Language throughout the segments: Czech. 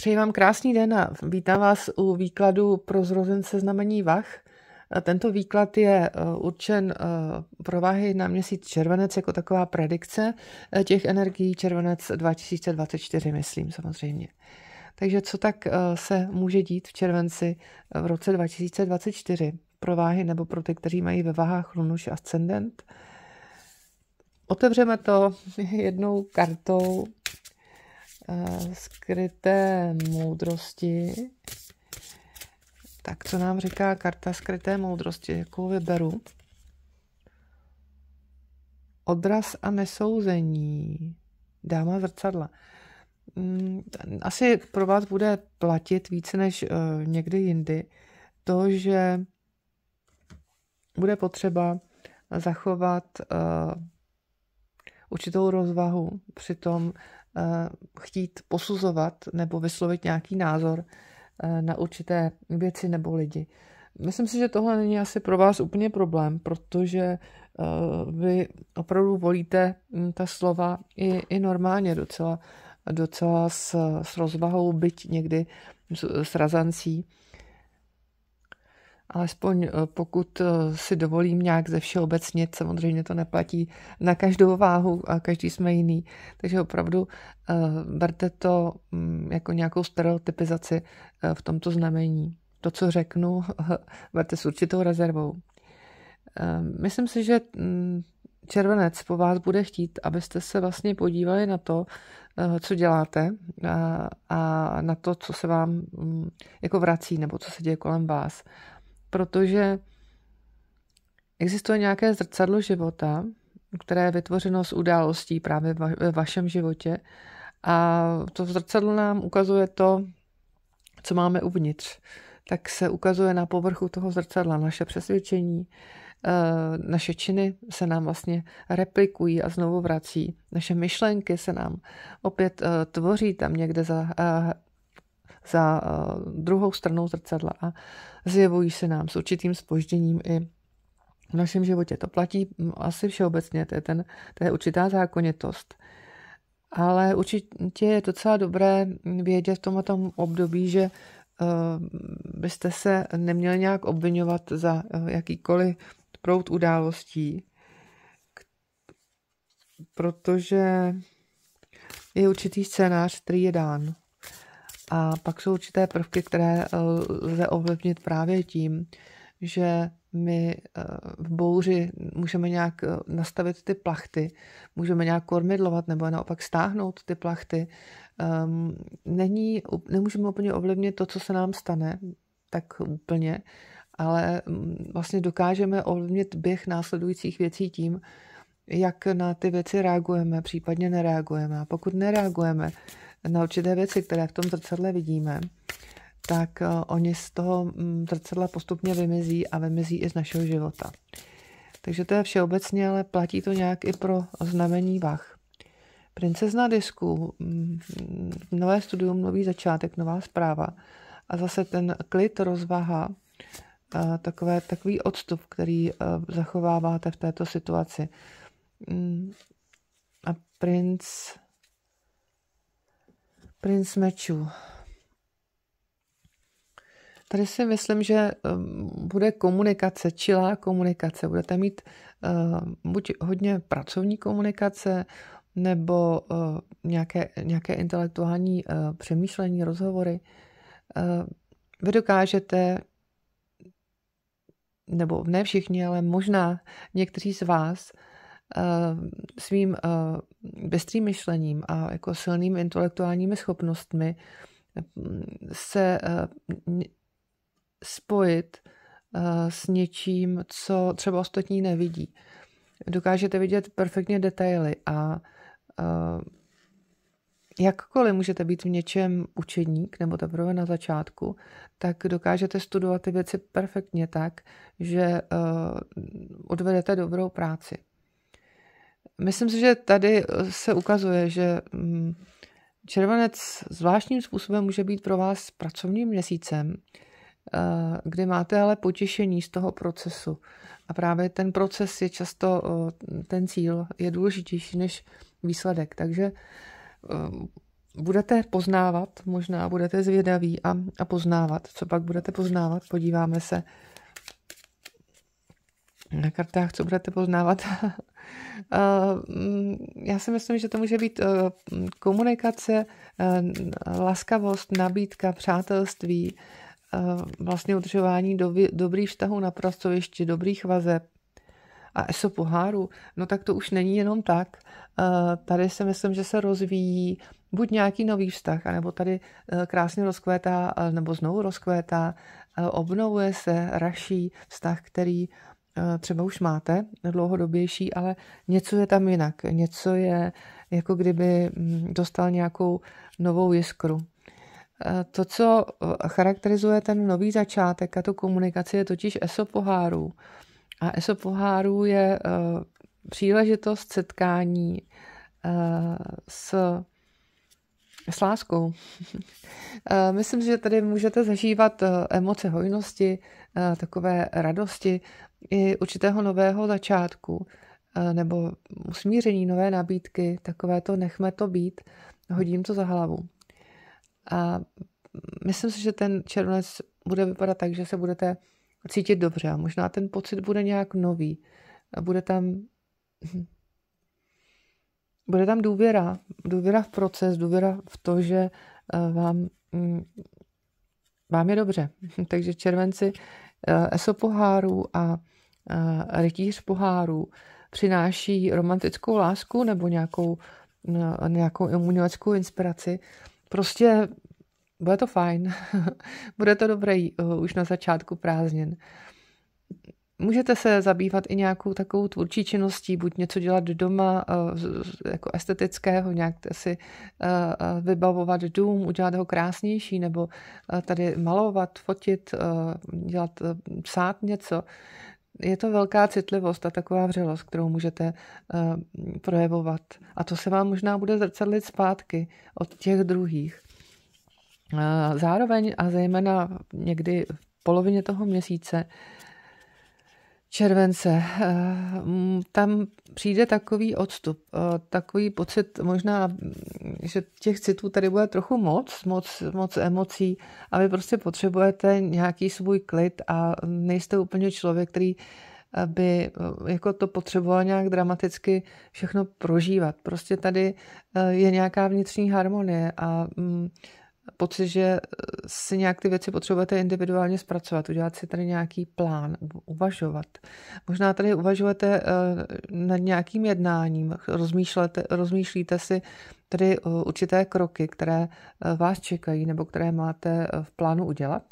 Přeji vám krásný den a vítám vás u výkladu pro zrozen znamení Vach. Tento výklad je eh, určen eh, pro váhy na měsíc červenec jako taková predikce eh, těch energií červenec 2024, myslím samozřejmě. Takže co tak se může dít v červenci v roce 2024 pro váhy nebo pro ty, kteří mají ve váhách lunuš ascendent? Otevřeme to jednou kartou Eh, skryté moudrosti. Tak co nám říká karta skryté moudrosti, jakou vyberu? Odraz a nesouzení. Dáma zrcadla. Mm, asi pro vás bude platit více než eh, někdy jindy to, že bude potřeba zachovat eh, určitou rozvahu při tom, Eh, chtít posuzovat nebo vyslovit nějaký názor eh, na určité věci nebo lidi. Myslím si, že tohle není asi pro vás úplně problém, protože eh, vy opravdu volíte hm, ta slova i, i normálně docela, docela s, s rozvahou, byť někdy s, s razancí alespoň eh, pokud eh, si dovolím nějak ze všeobecnit, samozřejmě to neplatí na každou váhu a každý jsme jiný. Takže opravdu eh, berte to mm, jako nějakou stereotypizaci v tomto znamení. To, co řeknu, berte s určitou rezervou. Ehm, myslím si, že mm, červenec po vás bude chtít, abyste se vlastně podívali na to, co děláte a, a na to, co se vám mm, jako vrací nebo co se děje kolem vás protože existuje nějaké zrcadlo života, které je vytvořeno z událostí právě ve vašem životě a to zrcadlo nám ukazuje to, co máme uvnitř. Tak se ukazuje na povrchu toho zrcadla naše přesvědčení, eh, naše činy se nám vlastně replikují a znovu vrací. Naše myšlenky se nám opět eh, tvoří tam někde za eh, za eh, druhou stranou zrcadla a zjevují se nám s určitým spožděním i v našem životě. To platí mm, asi všeobecně, to je, ten, to je určitá zákonitost. Ale určitě je docela dobré vědět v tomto období, že eh, byste se neměli nějak obvinovat za eh, jakýkoliv prout událostí, protože je určitý scénář, který je dán. A pak jsou určité prvky, které eh, lze ovlivnit právě tím, že my eh, v bouři můžeme nějak eh, nastavit ty plachty, můžeme nějak kormidlovat nebo naopak stáhnout ty plachty. Ehm, není, nemůžeme úplně ovlivnit to, co se nám stane, tak úplně, ale mm, vlastně dokážeme ovlivnit běh následujících věcí tím, jak na ty věci reagujeme, případně nereagujeme. A pokud nereagujeme, na určité věci, které v tom zrcadle vidíme, tak eh, oni z toho mm, zrcadla postupně vymizí a vymizí i z našeho života. Takže to je všeobecně, ale platí to nějak i pro znamení vach. Princezna disku, mm, nové studium, nový začátek, nová zpráva. A zase ten klid, rozvaha, eh, takové, takový odstup, který eh, zachováváte v této situaci. Mm, a princ Prince mečů. Tady si myslím, že um, bude komunikace, čilá komunikace. Budete mít uh, buď hodně pracovní komunikace, nebo uh, nějaké, nějaké intelektuální uh, přemýšlení, rozhovory. Uh, vy dokážete, nebo ne všichni, ale možná někteří z vás, uh, svým uh, bystrým myšlením a jako silnými intelektuálními schopnostmi eh, se eh, spojit eh, s něčím, co třeba ostatní nevidí. Dokážete vidět perfektně detaily a jakkoliv můžete být v něčem učeník nebo teprve na začátku, tak dokážete studovat ty věci perfektně tak, že odvedete dobrou práci. Myslím si, že tady eh, se ukazuje, že mm, červenec zvláštním způsobem může být pro vás pracovním měsícem, eh, kdy máte ale potěšení z toho procesu. A právě ten proces je často, eh, ten cíl je důležitější než výsledek. Takže budete poznávat, možná budete zvědaví a, a poznávat. Co pak budete poznávat? Podíváme se na kartách, co budete poznávat. Eh, mm, já si myslím, že to může být eh, komunikace, eh, laskavost, nabídka, přátelství, vlastně udržování dobrých vztahů na pracovišti, dobrých vazeb a ESO poháru, no tak to už není jenom tak. Tady si myslím, že se rozvíjí buď nějaký nový vztah, anebo tady krásně rozkvétá, nebo znovu rozkvétá, obnovuje se, raší vztah, který Eh, třeba už máte dlouhodobější, ale něco je tam jinak. Něco je, jako kdyby hm, dostal nějakou novou jiskru. Eh, to, co eh, charakterizuje ten nový začátek a tu komunikaci, je totiž ESO pohárů. A ESO pohárů je příležitost setkání s, s láskou. Myslím, že tady můžete zažívat emoce hojnosti, takové radosti i určitého nového začátku eh, nebo usmíření nové nabídky, takové to nechme to být, hodím to za hlavu. A myslím si, že ten červenec bude vypadat tak, že se budete cítit dobře a možná ten pocit bude nějak nový. A bude tam bude tam důvěra, důvěra v proces, důvěra v to, že eh, vám, mm, vám je dobře. Takže červenci eh, ESO poháru a Eh, rytíř pohárů přináší romantickou lásku nebo nějakou, eh, nějakou uměleckou inspiraci. Prostě bude to fajn, bude to dobrý eh, už na začátku prázdnin. Můžete se zabývat i nějakou takovou tvůrčí činností, buď něco dělat doma, jako estetického, nějak si vybavovat dům, udělat ho krásnější, nebo tady malovat, fotit, dělat, psát něco je to velká citlivost a taková vřelost, kterou můžete uh, projevovat. A to se vám možná bude zrcadlit zpátky od těch druhých. Uh, zároveň a zejména někdy v polovině toho měsíce uh, července. Eh, mm, tam přijde takový odstup, eh, takový pocit možná, že těch citů tady bude trochu moc, moc, moc emocí a vy prostě potřebujete nějaký svůj klid a nejste úplně člověk, který eh, by jako to potřeboval nějak dramaticky všechno prožívat. Prostě tady je nějaká vnitřní harmonie a mm, pocit, že eh, si nějak ty věci potřebujete individuálně zpracovat, udělat si tady nějaký plán, uvažovat. Možná tady uvažujete eh, nad nějakým jednáním, rozmýšlete, rozmýšlíte si tady eh, určité kroky, které vás čekají nebo které máte v plánu udělat.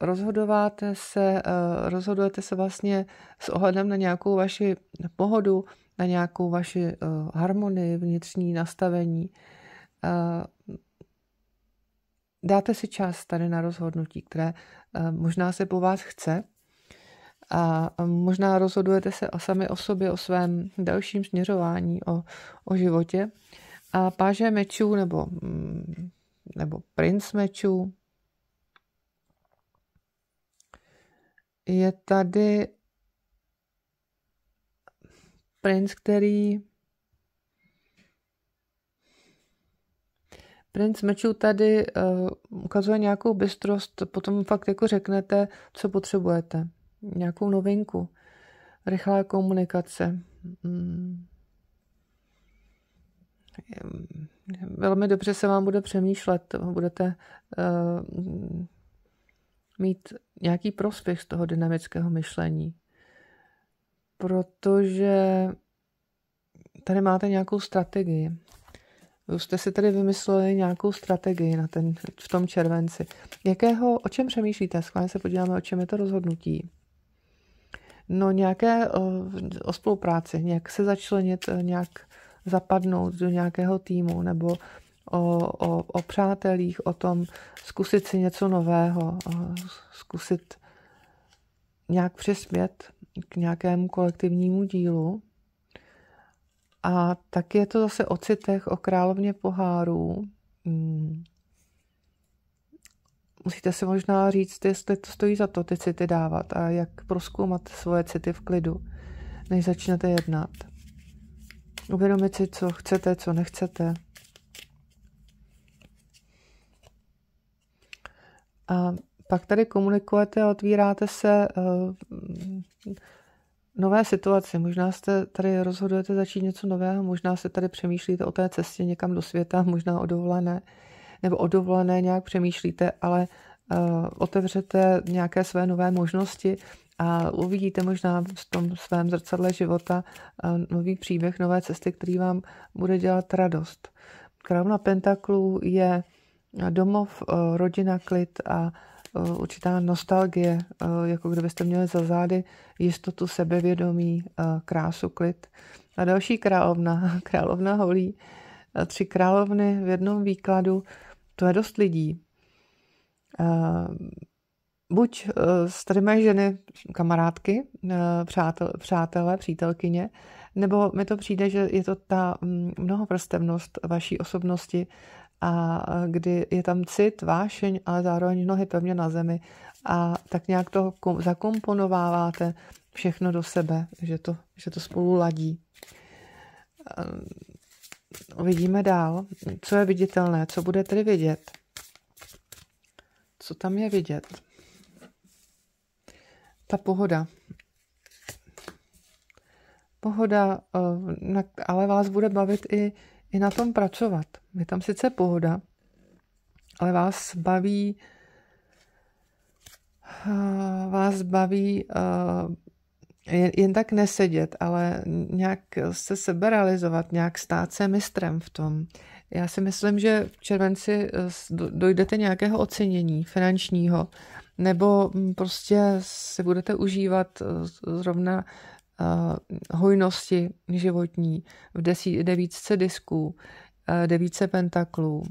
Rozhodováte se, rozhodujete se vlastně s ohledem na nějakou vaši pohodu, na nějakou vaši harmonii, vnitřní nastavení dáte si čas tady na rozhodnutí, které eh, možná se po vás chce a možná rozhodujete se o sami o sobě, o svém dalším směřování, o, o životě. A páže mečů nebo, mm, nebo princ mečů je tady princ, který Prince mečů tady uh, ukazuje nějakou bystrost, potom fakt jako řeknete, co potřebujete. Nějakou novinku. Rychlá komunikace. Mm. Velmi dobře se vám bude přemýšlet. Budete uh, mít nějaký prospěch z toho dynamického myšlení. Protože tady máte nějakou strategii. Už jste si tady vymysleli nějakou strategii na ten, v tom červenci. Jakého, o čem přemýšlíte? Skválně se podíváme, o čem je to rozhodnutí. No nějaké o, o spolupráci, nějak se začlenit, e, nějak zapadnout do nějakého týmu nebo o, o, o přátelích, o tom zkusit si něco nového, zkusit nějak přispět k nějakému kolektivnímu dílu. A tak je to zase o citech, o královně pohárů. Hmm. Musíte si možná říct, jestli to stojí za to ty city dávat a jak proskoumat svoje city v klidu, než začnete jednat. Uvědomit si, co chcete, co nechcete. A pak tady komunikujete, otvíráte se uh, nové situaci. Možná jste tady rozhodujete začít něco nového, možná se tady přemýšlíte o té cestě někam do světa, možná o dovolené, nebo o dovolené nějak přemýšlíte, ale uh, otevřete nějaké své nové možnosti a uvidíte možná v tom svém zrcadle života uh, nový příběh, nové cesty, který vám bude dělat radost. Královna pentaklu je domov, uh, rodina, klid a Eh, určitá nostalgie, eh, jako kdybyste měli za zády jistotu sebevědomí, eh, krásu, klid. A další královna, královna holí, tři královny v jednom výkladu, to je dost lidí. Buď tady mají ženy kamarádky, přátel, přátelé, přítelkyně, nebo mi to přijde, že je to ta mm, mnohoprstevnost vaší osobnosti, a kdy je tam cit, vášeň, ale zároveň nohy pevně na zemi a tak nějak to zakomponováváte všechno do sebe, že to, že to spolu ladí. Ehm, uvidíme dál, co je viditelné, co bude tedy vidět. Co tam je vidět? Ta pohoda. Pohoda, eh, ale vás bude bavit i i na tom pracovat. Je tam sice pohoda, ale vás baví eh, vás baví eh, jen, tak nesedět, ale nějak se seberalizovat, nějak stát se mistrem v tom. Já si myslím, že v červenci eh, dojdete nějakého ocenění finančního, nebo prostě si budete užívat zrovna Eh, hojnosti životní, v desí, devítce disků, eh, devítce pentaklů,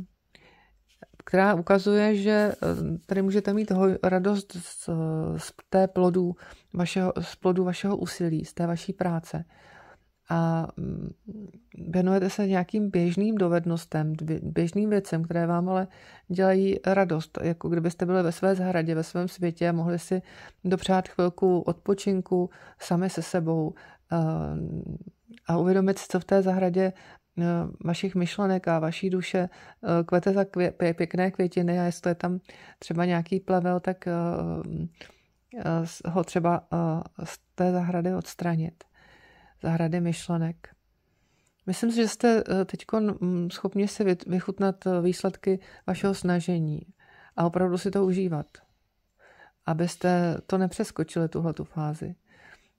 která ukazuje, že eh, tady můžete mít hoj, radost z, z té plodu vašeho, z plodu vašeho úsilí, z té vaší práce a mm, věnujete se nějakým běžným dovednostem, běžným věcem, které vám ale dělají radost, jako kdybyste byli ve své zahradě, ve svém světě a mohli si dopřát chvilku odpočinku sami se sebou a uvědomit si, co v té zahradě vašich myšlenek a vaší duše kvete za kvě, pěkné květiny a jestli je tam třeba nějaký plevel, tak ho třeba z té zahrady odstranit zahrady myšlenek. Myslím si, že jste eh, teď mm, schopni si vychutnat eh, výsledky vašeho snažení a opravdu si to užívat, abyste to nepřeskočili, tuhle tu fázi.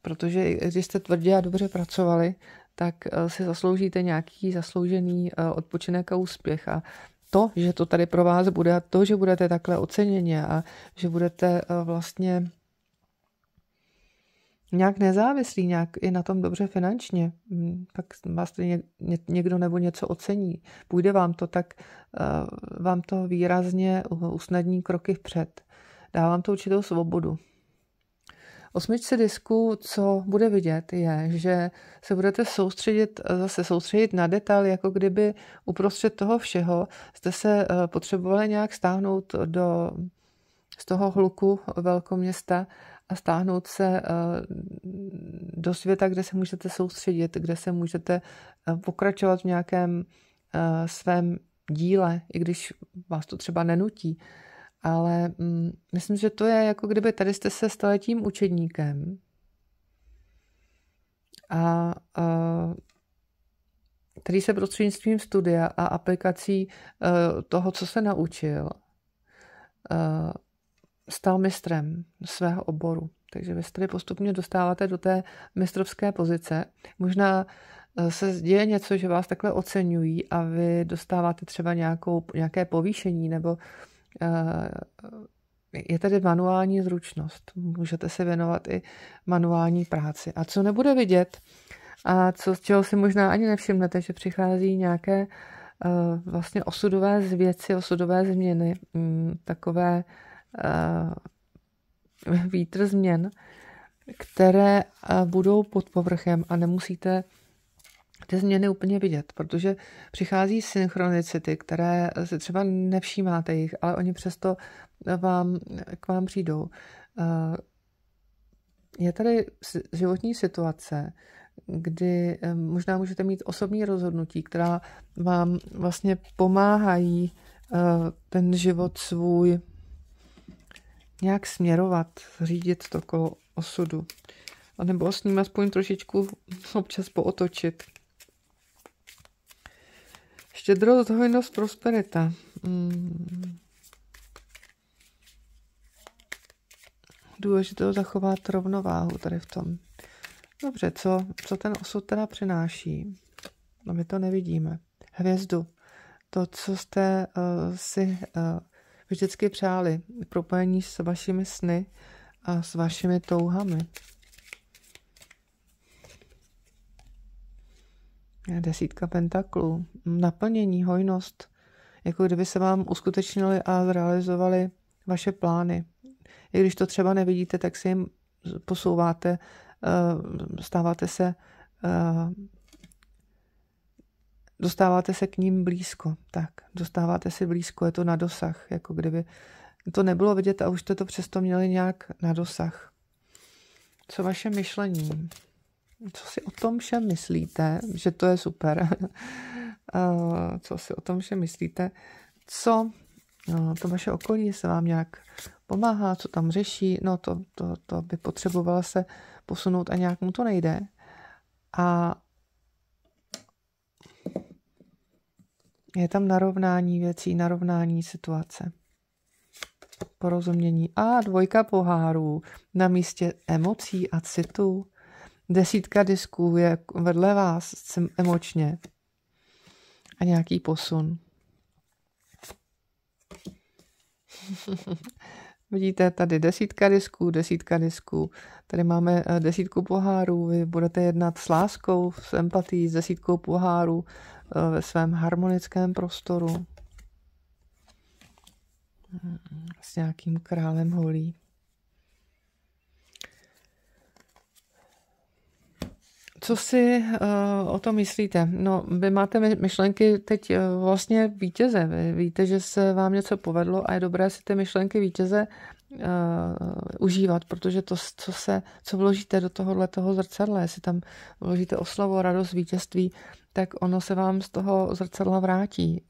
Protože když jste tvrdě a dobře pracovali, tak eh, si zasloužíte nějaký zasloužený odpočinek a úspěch. A to, že to tady pro vás bude a to, že budete takhle oceněně a že budete vlastně nějak nezávislí, nějak i na tom dobře finančně, tak mm, vás někdo nebo něco ocení, půjde vám to, tak eh, vám to výrazně usnadní kroky vpřed. Dá vám to určitou svobodu. Osmičce disku, co bude vidět, je, že se budete soustředit, eh, zase soustředit na detail, jako kdyby uprostřed toho všeho jste se eh, potřebovali nějak stáhnout do, z toho hluku velkoměsta města a stáhnout se eh, do světa, kde se můžete soustředit, kde se můžete eh, pokračovat v nějakém eh, svém díle, i když vás to třeba nenutí. Ale mm, myslím, že to je jako kdyby tady jste se stali tím učedníkem a, který se prostřednictvím studia a aplikací toho, co se naučil, stal mistrem svého oboru. Takže vy se tady postupně dostáváte do té mistrovské pozice. Možná eh, se děje něco, že vás takhle oceňují a vy dostáváte třeba nějakou, nějaké povýšení nebo eh, je tady manuální zručnost. Můžete se věnovat i manuální práci. A co nebude vidět a co, z čeho si možná ani nevšimnete, že přichází nějaké eh, vlastně osudové zvěci, osudové změny, mm, takové Eh, vítr změn, které eh, budou pod povrchem a nemusíte ty změny úplně vidět, protože přichází synchronicity, které si třeba nevšímáte jich, ale oni přesto vám, k vám přijdou. Eh, je tady životní situace, kdy možná můžete mít osobní rozhodnutí, která vám vlastně pomáhají ten život svůj nějak směrovat, řídit to kolo osudu. A nebo s ním aspoň trošičku občas pootočit. Štědrost, hojnost, prosperita. Hmm. Důležité zachovat rovnováhu tady v tom. Dobře, co, co ten osud teda přináší? No my to nevidíme. Hvězdu. To, co jste uh, si uh, vždycky přáli. Propojení s vašimi sny a s vašimi touhami. Desítka pentaklů. Naplnění, hojnost. Jako kdyby se vám uskutečnili a zrealizovali vaše plány. I když to třeba nevidíte, tak si jim posouváte, eh, stáváte se eh, dostáváte se k ním blízko. Tak, dostáváte si blízko, je to na dosah, jako kdyby to nebylo vidět a už jste to přesto měli nějak na dosah. Co vaše myšlení? Co si o tom všem myslíte? Že to je super. Eh, co si o tom všem myslíte? Co no, to vaše okolí se vám nějak pomáhá, co tam řeší? No to, to, to by potřebovala se posunout a nějak mu to nejde. A Je tam narovnání věcí, narovnání situace. Porozumění. A dvojka pohárů na místě emocí a citů. Desítka disků je vedle vás emočně. A nějaký posun. Vidíte tady desítka disků, desítka disků. Tady máme eh, desítku pohárů, vy budete jednat s láskou, s empatí, s desítkou pohárů. Eh, ve svém harmonickém prostoru mm, s nějakým králem holí. Co si uh, o tom myslíte? No, vy máte myšlenky teď uh, vlastně vítěze. Vy víte, že se vám něco povedlo a je dobré si ty myšlenky vítěze uh, užívat, protože to, co, se, co vložíte do tohohle toho zrcadla, jestli tam vložíte oslavu radost vítězství, tak ono se vám z toho zrcadla vrátí.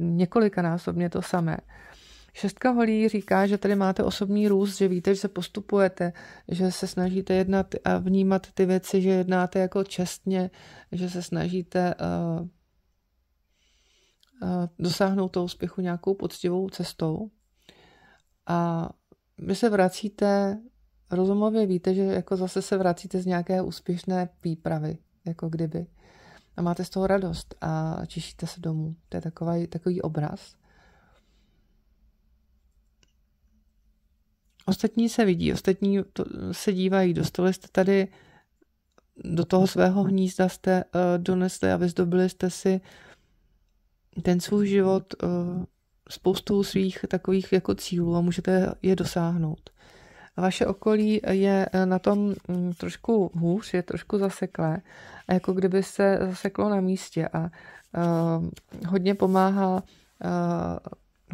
Několikanásobně to samé. Šestka holí říká, že tady máte osobní růst, že víte, že se postupujete, že se snažíte jednat a vnímat ty věci, že jednáte jako čestně, že se snažíte eh, eh, dosáhnout toho úspěchu nějakou poctivou cestou. A vy se vracíte, rozumově víte, že jako zase se vracíte z nějaké úspěšné výpravy, jako kdyby a máte z toho radost a čišíte se domů. To je takový, takový obraz. Ostatní se vidí, ostatní to, se dívají. Dostali jste tady do toho svého hnízda, jste uh, donesli a vyzdobili jste si ten svůj život uh, eh, spoustou svých takových jako cílů a můžete je dosáhnout vaše okolí je eh, na tom mm, trošku hůř, je trošku zaseklé, jako kdyby se zaseklo na místě a eh, hodně pomáhá, eh,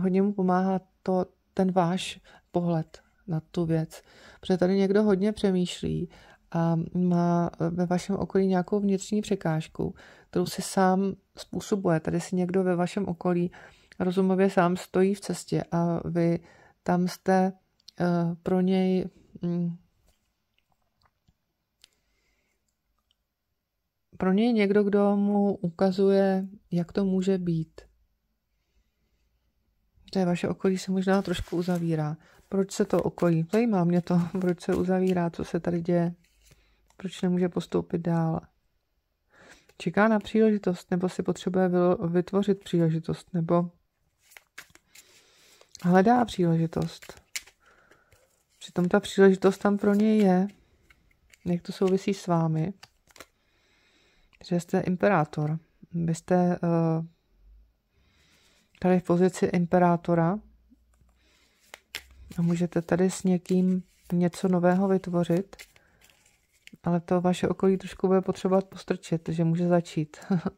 hodně mu pomáhá to, ten váš pohled na tu věc. Protože tady někdo hodně přemýšlí a má ve vašem okolí nějakou vnitřní překážku, kterou si sám způsobuje. Tady si někdo ve vašem okolí rozumově sám stojí v cestě a vy tam jste Eh, pro něj mm, pro něj někdo, kdo mu ukazuje, jak to může být. To je vaše okolí se možná trošku uzavírá. Proč se to okolí? Zajímá mě to, proč se uzavírá, co se tady děje, proč nemůže postoupit dál. Čeká na příležitost, nebo si potřebuje vytvořit příležitost, nebo hledá příležitost. Přitom ta příležitost tam pro něj je. Jak to souvisí s vámi? Že jste imperátor. Vy jste uh, tady v pozici imperátora a můžete tady s někým něco nového vytvořit, ale to vaše okolí trošku bude potřebovat postrčit, že může začít.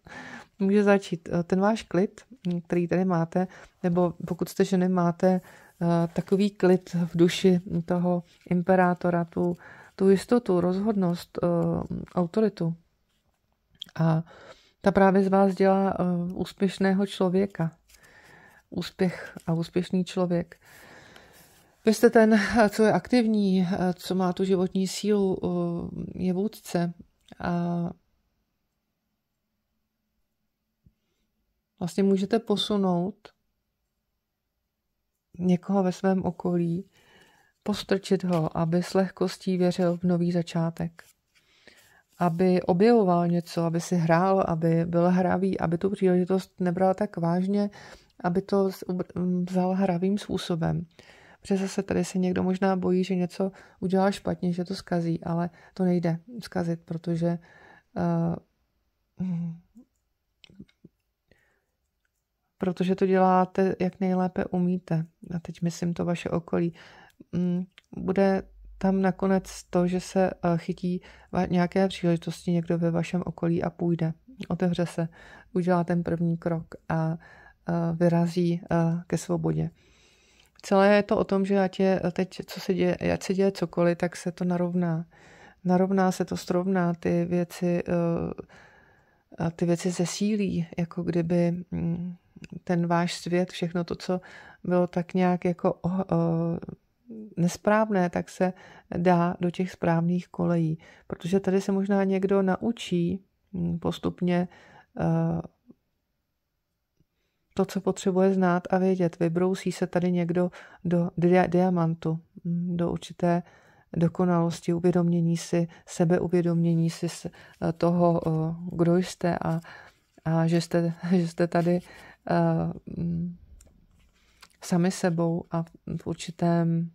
může začít. Eh, ten váš klid, který tady máte, nebo pokud jste ženy, máte Eh, takový klid v duši toho imperátora, tu, tu jistotu, rozhodnost, eh, autoritu. A ta právě z vás dělá eh, úspěšného člověka. Úspěch a úspěšný člověk. Vy jste ten, co je aktivní, co má tu životní sílu, je vůdce. A vlastně můžete posunout někoho ve svém okolí, postrčit ho, aby s lehkostí věřil v nový začátek. Aby objevoval něco, aby si hrál, aby byl hravý, aby tu příležitost nebral tak vážně, aby to vzal hravým způsobem. Protože zase tady se někdo možná bojí, že něco udělá špatně, že to skazí, ale to nejde skazit, protože uh, protože to děláte, jak nejlépe umíte. A teď myslím to vaše okolí. Mm, bude tam nakonec to, že se eh, chytí nějaké příležitosti někdo ve vašem okolí a půjde. Otevře se, udělá ten první krok a eh, vyrazí eh, ke svobodě. Celé je to o tom, že ať, je teď, co se děje, ať se děje cokoliv, tak se to narovná. Narovná se to, srovná ty věci, ty věci zesílí, jako kdyby mm, ten váš svět, všechno to, co bylo tak nějak jako o, eh, o, nesprávné, tak se dá do těch správných kolejí. Protože tady se možná někdo naučí hm, postupně eh, to, co potřebuje znát a vědět. Vybrousí se tady někdo do diamantu, hm, do určité dokonalosti, uvědomění si, sebeuvědomění si eh, toho, kdo jste a, a že, jste, že jste tady Eh, mm, sami sebou a v určitém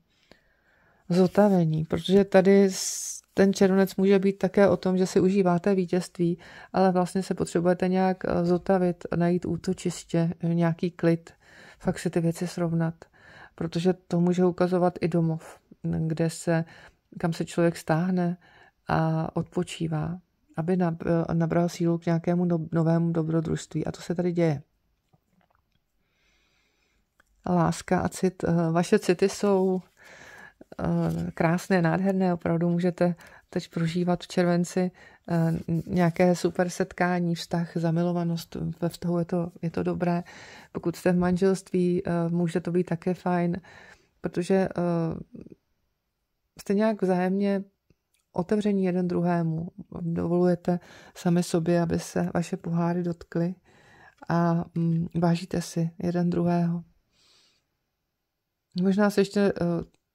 zotavení, protože tady ten červenec může být také o tom, že si užíváte vítězství, ale vlastně se potřebujete nějak eh, zotavit, najít útočiště, eh, nějaký klid, fakt si ty věci srovnat, protože to může ukazovat i domov, kde se, kam se člověk stáhne a odpočívá, aby nabral sílu k nějakému novému dobrodružství. A to se tady děje láska a cit. Eh, vaše city jsou eh, krásné, nádherné, opravdu můžete teď prožívat v červenci eh, nějaké super setkání, vztah, zamilovanost, ve vztahu je to, je to dobré. Pokud jste v manželství, může to být také fajn, protože jste nějak vzájemně otevření jeden druhému. Dovolujete sami sobě, aby se vaše poháry dotkly a mm, vážíte si jeden druhého. Možná se ještě eh,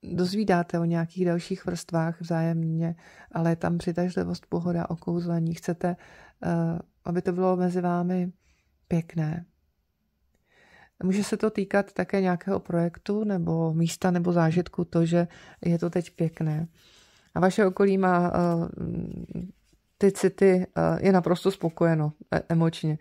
dozvídáte o nějakých dalších vrstvách vzájemně, ale je tam přitažlivost, pohoda, okouzlení. Chcete, eh, aby to bylo mezi vámi pěkné. Může se to týkat také nějakého projektu nebo místa nebo zážitku, to, že je to teď pěkné. A vaše okolí má eh, ty city, je naprosto spokojeno e, emočně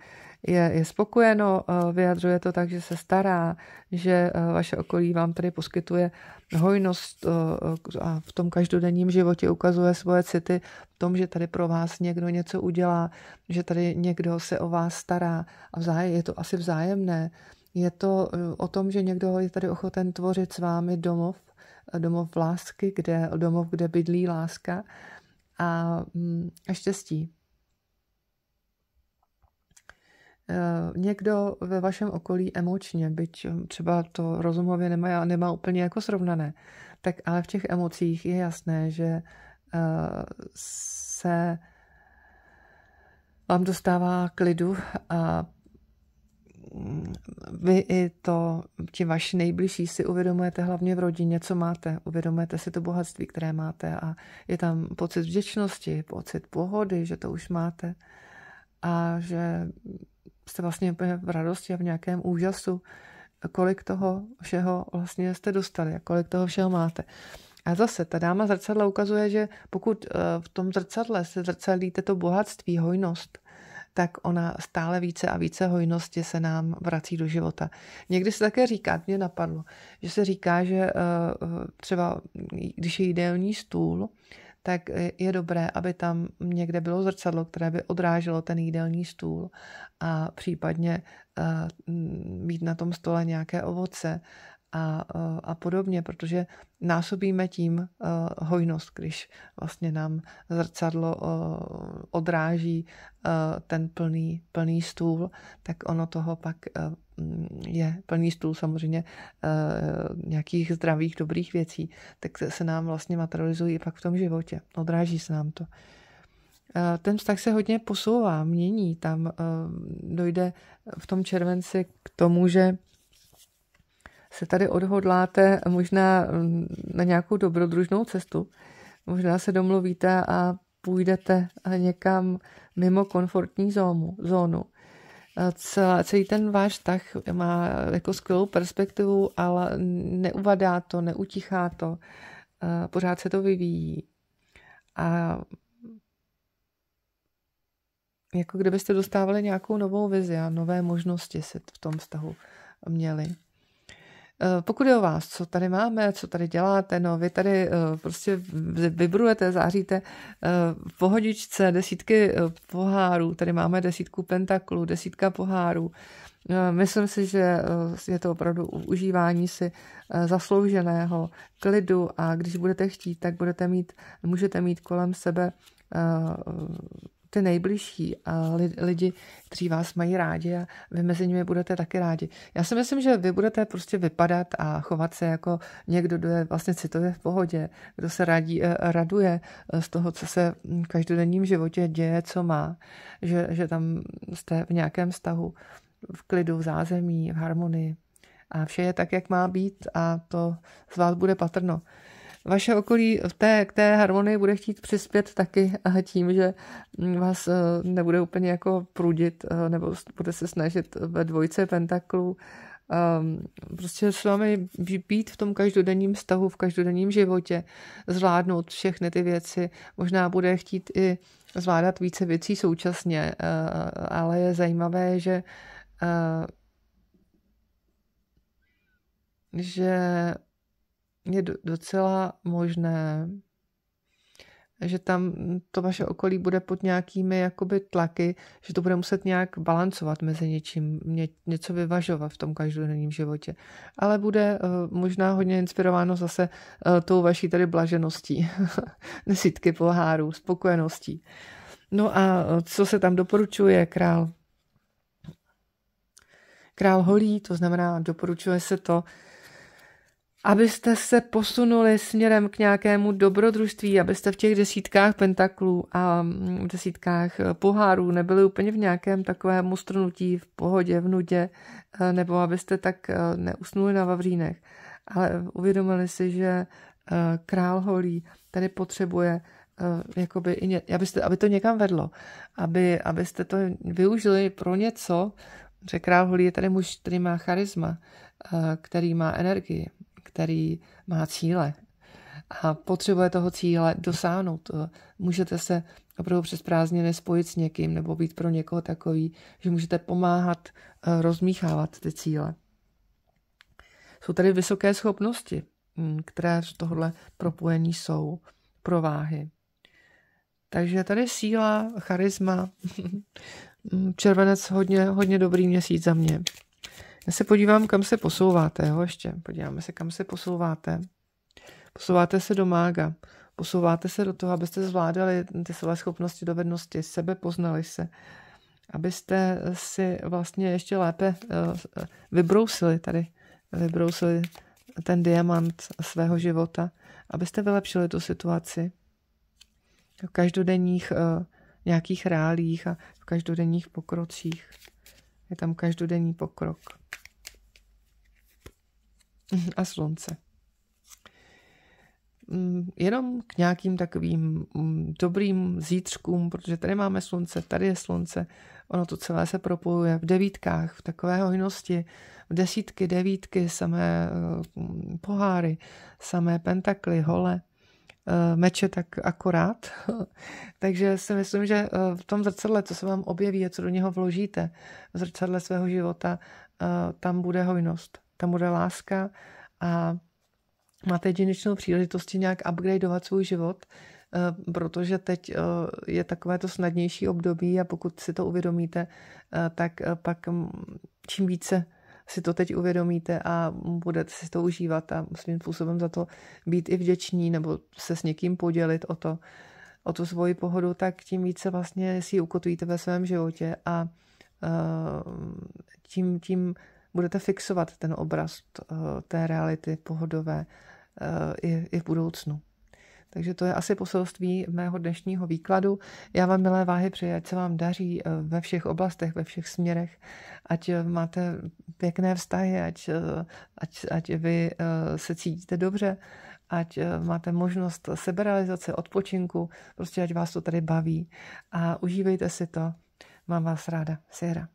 je, je spokojeno, eh, vyjadřuje to tak, že se stará, že eh, vaše okolí vám tady poskytuje hojnost eh, a v tom každodenním životě ukazuje svoje city v tom, že tady pro vás někdo něco udělá, že tady někdo se o vás stará a vzájem, je to asi vzájemné. Je to o tom, že někdo je tady ochoten tvořit s vámi domov, domov lásky, kde, domov, kde bydlí láska a, mm, a štěstí. Eh, někdo ve vašem okolí emočně, byť hm, třeba to rozumově nemá, nemá úplně jako srovnané, tak ale v těch emocích je jasné, že eh, se vám dostává klidu a hm, vy i to, ti vaši nejbližší si uvědomujete hlavně v rodině, co máte. Uvědomujete si to bohatství, které máte a je tam pocit vděčnosti, pocit pohody, že to už máte a že jste vlastně úplně v radosti a v nějakém úžasu, kolik toho všeho vlastně jste dostali a kolik toho všeho máte. A zase ta dáma zrcadla ukazuje, že pokud eh, v tom zrcadle se zrcadlíte to bohatství, hojnost, tak ona stále více a více hojnosti se nám vrací do života. Někdy se také říká, mě napadlo, že se říká, že eh, eh, třeba když je jídelní stůl, tak je dobré, aby tam někde bylo zrcadlo, které by odráželo ten jídelní stůl a případně eh, mít na tom stole nějaké ovoce a, a podobně, protože násobíme tím e, hojnost, když vlastně nám zrcadlo e, odráží e, ten plný, plný stůl, tak ono toho pak mm, je plný stůl samozřejmě nějakých zdravých, dobrých věcí, tak se nám vlastně materializují pak v tom životě. Odráží se nám to ten vztah se hodně posouvá, mění. Tam dojde v tom červenci k tomu, že se tady odhodláte možná mm, na nějakou dobrodružnou cestu. Možná se domluvíte a půjdete někam mimo komfortní zónu. zónu. Celý ten váš vztah má jako skvělou perspektivu, ale neuvadá to, neutichá to, pořád se to vyvíjí. A jako kdybyste dostávali nějakou novou vizi a nové možnosti se v tom vztahu měli. Eh, pokud je o vás, co tady máme, co tady děláte, no vy tady eh, prostě vybrujete, záříte eh, v pohodičce desítky pohárů, tady máme desítku pentaklů, desítka pohárů. Myslím si, že je to opravdu užívání si zaslouženého klidu a když budete chtít, tak budete mít, můžete mít kolem sebe ty nejbližší a lidi, kteří vás mají rádi a vy mezi nimi budete taky rádi. Já si myslím, že vy budete prostě vypadat a chovat se jako někdo, kdo je vlastně citově v pohodě, kdo se radí, eh, raduje eh, z toho, co se v každodenním životě děje, co má, že, že tam jste v nějakém vztahu, v klidu, v zázemí, v harmonii. A vše je tak, jak má být a to z vás bude patrno vaše okolí v té, k té harmonii bude chtít přispět taky tím, že mm, vás eh, nebude úplně jako prudit eh, nebo bude se snažit ve dvojce pentaklů ehm, prostě s vámi být v tom každodenním vztahu, v každodenním životě, zvládnout všechny ty věci. Možná bude chtít i zvládat více věcí současně, eh, ale je zajímavé, že že je docela možné, že tam to vaše okolí bude pod nějakými jakoby tlaky, že to bude muset nějak balancovat mezi něčím, ně, něco vyvažovat v tom každodenním životě. Ale bude uh, možná hodně inspirováno zase uh, tou vaší tady blažeností, nesítky pohárů, spokojeností. No a eh, co se tam doporučuje král? Král holí, to znamená, doporučuje se to, abyste se posunuli směrem k nějakému dobrodružství, abyste v těch desítkách pentaklů a mm, v desítkách eh, pohárů nebyli úplně v nějakém takovém ustrnutí, v pohodě, v nudě, eh, nebo abyste tak eh, neusnuli na vavřínech. Ale uvědomili si, že král holí tady potřebuje jakoby abyste, aby to někam vedlo, aby, abyste to využili pro něco, že král holí je tady muž, který má charisma, který má energii, který má cíle a potřebuje toho cíle dosáhnout. Můžete se opravdu přes prázdniny spojit s někým nebo být pro někoho takový, že můžete pomáhat eh, rozmíchávat ty cíle. Jsou tady vysoké schopnosti, hm, které z tohohle propojení jsou pro váhy. Takže tady síla, charisma, hm, červenec hodně, hodně dobrý měsíc za mě. Já se podívám, kam se posouváte, jo, ještě. Podíváme se, kam se posouváte. Posouváte se do mága. Posouváte se do toho, abyste zvládali ty své schopnosti, dovednosti, sebe poznali se. Abyste si vlastně ještě lépe eh, vybrousili tady, vybrousili ten diamant svého života, abyste vylepšili tu situaci v každodenních eh, nějakých rálích a v každodenních pokrocích. Je tam každodenní pokrok. A slunce. Mm, jenom k nějakým takovým mm, dobrým zítřkům, protože tady máme slunce, tady je slunce, ono to celé se propojuje v devítkách, v takové hojnosti, v desítky, devítky, samé eh, poháry, samé pentakly, hole. Eh, meče tak akorát. Takže si myslím, že eh, v tom zrcadle, co se vám objeví a co do něho vložíte, v zrcadle svého života, eh, tam bude hojnost, tam bude láska a máte jedinečnou příležitosti nějak upgradeovat svůj život, protože teď je takové to snadnější období a pokud si to uvědomíte, tak pak mm, čím více si to teď uvědomíte a budete si to užívat a svým způsobem za to být i vděční nebo se s někým podělit o to, o tu svoji pohodu, tak tím více vlastně si ji ukotvíte ve svém životě a eh, tím, tím budete fixovat ten obraz eh, té reality pohodové eh, i, i v budoucnu. Takže to je asi poselství mého dnešního výkladu. Já vám, milé váhy, přeji, ať se vám daří eh, ve všech oblastech, ve všech směrech, ať eh, máte pěkné vztahy, ať, eh, ať, ať vy se cítíte dobře, ať máte možnost seberealizace, odpočinku, prostě ať vás to tady baví a užívejte si to. Mám vás ráda. Sejra.